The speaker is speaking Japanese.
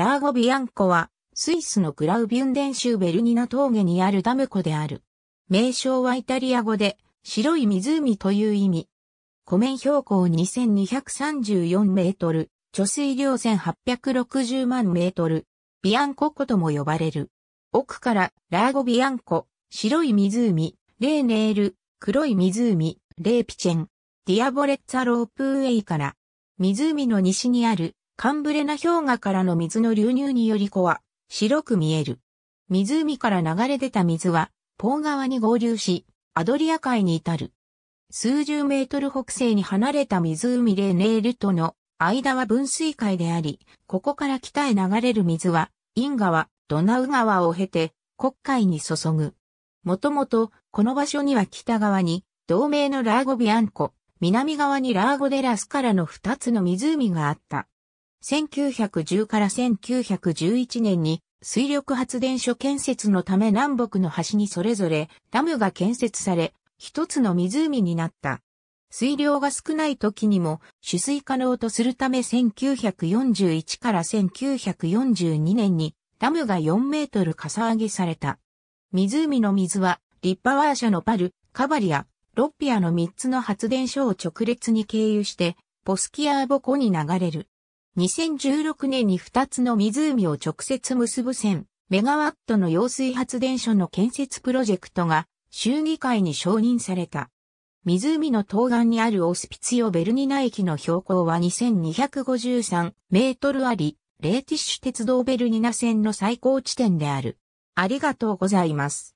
ラーゴビアンコは、スイスのグラウビュンデン州ベルニナ峠にあるダム湖である。名称はイタリア語で、白い湖という意味。湖面標高2234メートル、貯水量1860万メートル、ビアンコ湖とも呼ばれる。奥から、ラーゴビアンコ、白い湖、レーネール、黒い湖、レーピチェン、ディアボレッツァロープウェイから、湖の西にあるカンブレナ氷河からの水の流入により湖は白く見える。湖から流れ出た水は、ポー川に合流し、アドリア海に至る。数十メートル北西に離れた湖でネールとの間は分水海であり、ここから北へ流れる水は、イン川、ドナウ川を経て、国海に注ぐ。もともと、この場所には北側に、同盟のラーゴビアンコ、南側にラーゴデラスからの二つの湖があった。1910から1911年に水力発電所建設のため南北の端にそれぞれダムが建設され、一つの湖になった。水量が少ない時にも取水可能とするため1941から1942年にダムが4メートルかさ上げされた。湖の水はリッパワー社のパル、カバリア、ロッピアの3つの発電所を直列に経由してポスキアーボ湖に流れる。2016年に2つの湖を直接結ぶ線、メガワットの揚水発電所の建設プロジェクトが州議会に承認された。湖の東岸にあるオスピツィオ・ベルニナ駅の標高は2253メートルあり、レーティッシュ鉄道ベルニナ線の最高地点である。ありがとうございます。